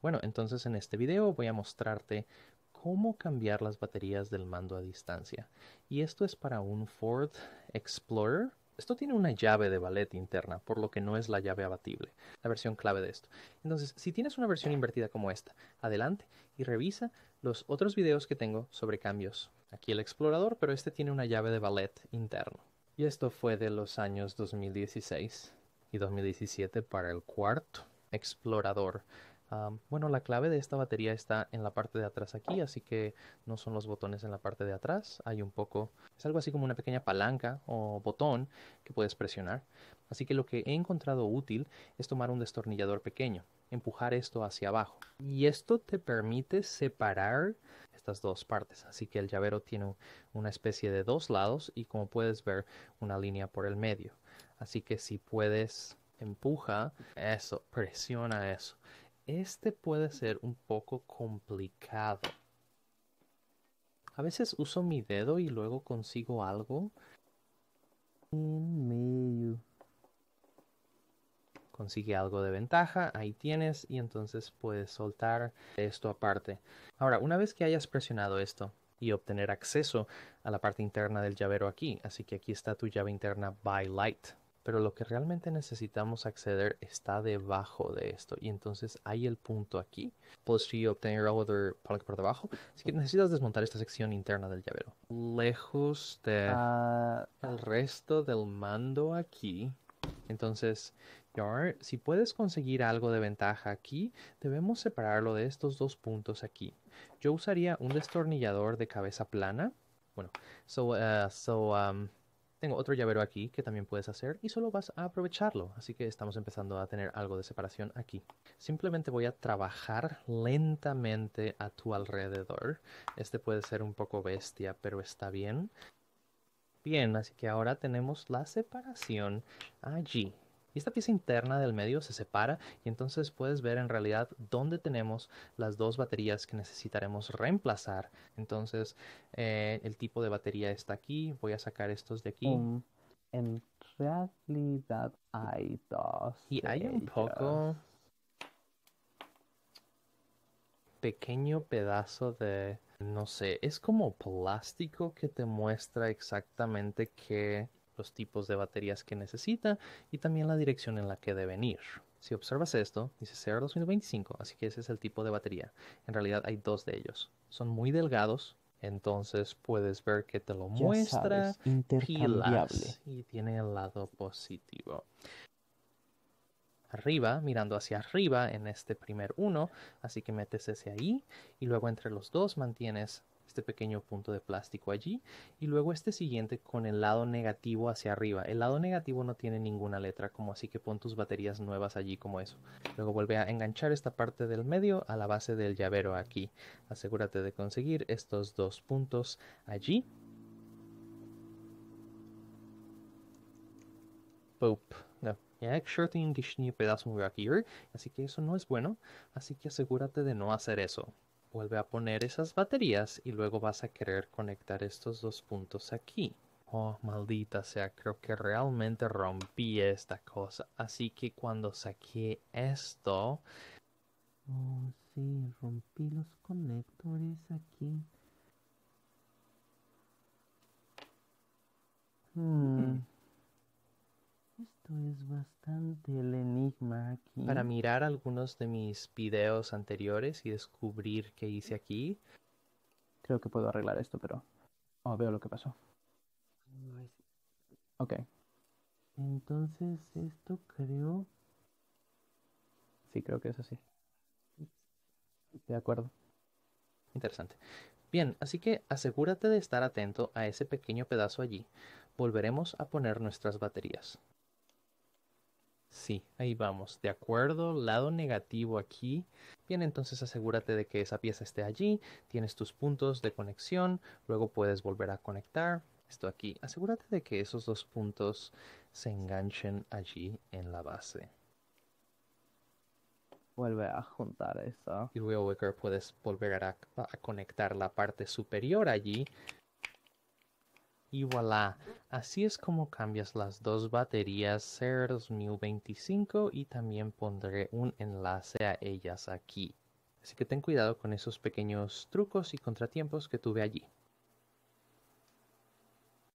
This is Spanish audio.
Bueno, entonces en este video voy a mostrarte cómo cambiar las baterías del mando a distancia. Y esto es para un Ford Explorer. Esto tiene una llave de ballet interna, por lo que no es la llave abatible, la versión clave de esto. Entonces, si tienes una versión invertida como esta, adelante y revisa los otros videos que tengo sobre cambios. Aquí el explorador, pero este tiene una llave de ballet interno. Y esto fue de los años 2016 y 2017 para el cuarto explorador bueno, la clave de esta batería está en la parte de atrás aquí, así que no son los botones en la parte de atrás, hay un poco, es algo así como una pequeña palanca o botón que puedes presionar. Así que lo que he encontrado útil es tomar un destornillador pequeño, empujar esto hacia abajo. Y esto te permite separar estas dos partes, así que el llavero tiene una especie de dos lados y como puedes ver una línea por el medio. Así que si puedes, empuja eso, presiona eso este puede ser un poco complicado. A veces uso mi dedo y luego consigo algo. En Consigue algo de ventaja, ahí tienes, y entonces puedes soltar esto aparte. Ahora, una vez que hayas presionado esto y obtener acceso a la parte interna del llavero aquí, así que aquí está tu llave interna by light, pero lo que realmente necesitamos acceder está debajo de esto y entonces hay el punto aquí. Postry obtener other para por debajo. Así que necesitas desmontar esta sección interna del llavero. Lejos del de ah. resto del mando aquí. Entonces, si puedes conseguir algo de ventaja aquí, debemos separarlo de estos dos puntos aquí. Yo usaría un destornillador de cabeza plana. Bueno, so, eh, so um, tengo otro llavero aquí que también puedes hacer y solo vas a aprovecharlo, así que estamos empezando a tener algo de separación aquí. Simplemente voy a trabajar lentamente a tu alrededor. Este puede ser un poco bestia, pero está bien. Bien, así que ahora tenemos la separación allí. Y esta pieza interna del medio se separa y entonces puedes ver en realidad dónde tenemos las dos baterías que necesitaremos reemplazar. Entonces eh, el tipo de batería está aquí, voy a sacar estos de aquí. dos. Y hay un poco pequeño pedazo de, no sé, es como plástico que te muestra exactamente qué los tipos de baterías que necesita y también la dirección en la que deben ir. Si observas esto, dice CR 2025, así que ese es el tipo de batería. En realidad hay dos de ellos. Son muy delgados, entonces puedes ver que te lo muestra y tiene el lado positivo. Arriba, mirando hacia arriba en este primer uno, así que metes ese ahí y luego entre los dos mantienes este pequeño punto de plástico allí y luego este siguiente con el lado negativo hacia arriba. El lado negativo no tiene ninguna letra, como así que pon tus baterías nuevas allí como eso. Luego vuelve a enganchar esta parte del medio a la base del llavero aquí. Asegúrate de conseguir estos dos puntos allí. así que eso no es bueno, así que asegúrate de no hacer eso vuelve a poner esas baterías y luego vas a querer conectar estos dos puntos aquí. Oh, maldita sea, creo que realmente rompí esta cosa. Así que cuando saqué esto... Oh, sí, rompí los conectores aquí. esto es bastante el enigma aquí. Para mirar algunos de mis videos anteriores y descubrir qué hice aquí. Creo que puedo arreglar esto, pero... Oh, veo lo que pasó. Ok. Entonces esto creo... Sí, creo que es así. De acuerdo. Interesante. Bien, así que asegúrate de estar atento a ese pequeño pedazo allí. Volveremos a poner nuestras baterías. Sí, ahí vamos. De acuerdo, lado negativo aquí. Bien, entonces asegúrate de que esa pieza esté allí. Tienes tus puntos de conexión. Luego puedes volver a conectar esto aquí. Asegúrate de que esos dos puntos se enganchen allí en la base. Vuelve a juntar eso. Y luego puedes volver a conectar la parte superior allí y voilà, así es como cambias las dos baterías New 2025 y también pondré un enlace a ellas aquí. Así que ten cuidado con esos pequeños trucos y contratiempos que tuve allí.